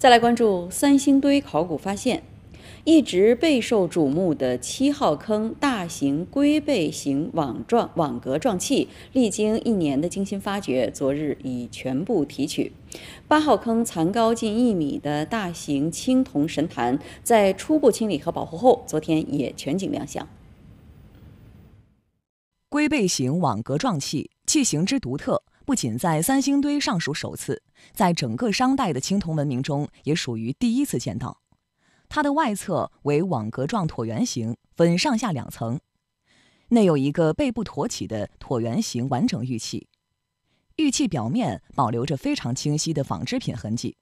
再来关注三星堆考古发现，一直备受瞩目的七号坑大型龟背形网状网格状器，历经一年的精心发掘，昨日已全部提取。八号坑残高近一米的大型青铜神坛，在初步清理和保护后，昨天也全景亮相。龟背形网格状器器形之独特。不仅在三星堆尚属首次，在整个商代的青铜文明中也属于第一次见到。它的外侧为网格状椭圆形，分上下两层，内有一个背部凸起的椭圆形完整玉器。玉器表面保留着非常清晰的纺织品痕迹。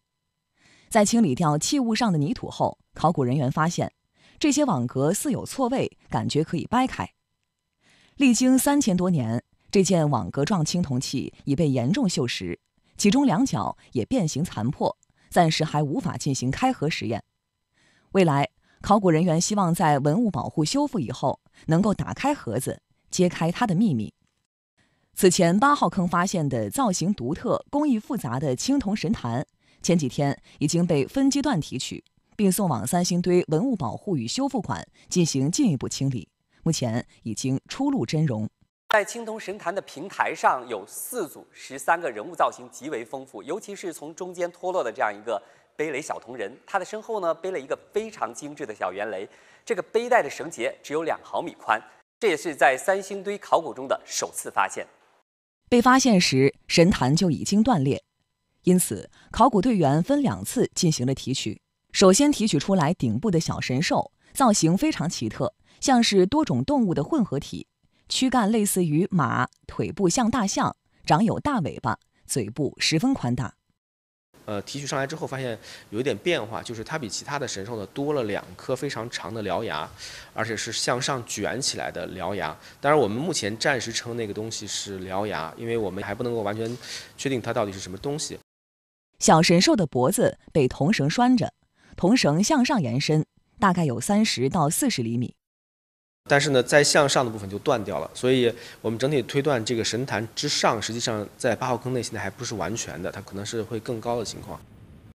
在清理掉器物上的泥土后，考古人员发现，这些网格似有错位，感觉可以掰开。历经三千多年。这件网格状青铜器已被严重锈蚀，其中两角也变形残破，暂时还无法进行开盒实验。未来，考古人员希望在文物保护修复以后，能够打开盒子，揭开它的秘密。此前，八号坑发现的造型独特、工艺复杂的青铜神坛，前几天已经被分阶段提取，并送往三星堆文物保护与修复馆进行进一步清理，目前已经初露真容。在青铜神坛的平台上有四组十三个人物造型极为丰富，尤其是从中间脱落的这样一个背雷小铜人，他的身后呢背了一个非常精致的小圆雷，这个背带的绳结只有两毫米宽，这也是在三星堆考古中的首次发现。被发现时神坛就已经断裂，因此考古队员分两次进行了提取，首先提取出来顶部的小神兽，造型非常奇特，像是多种动物的混合体。躯干类似于马，腿部像大象，长有大尾巴，嘴部十分宽大。呃，提取上来之后发现有一点变化，就是它比其他的神兽呢多了两颗非常长的獠牙，而且是向上卷起来的獠牙。当然，我们目前暂时称那个东西是獠牙，因为我们还不能够完全确定它到底是什么东西。小神兽的脖子被铜绳拴着，铜绳向上延伸，大概有三十到四十厘米。但是呢，在向上的部分就断掉了，所以，我们整体推断，这个神坛之上，实际上在八号坑内现在还不是完全的，它可能是会更高的情况。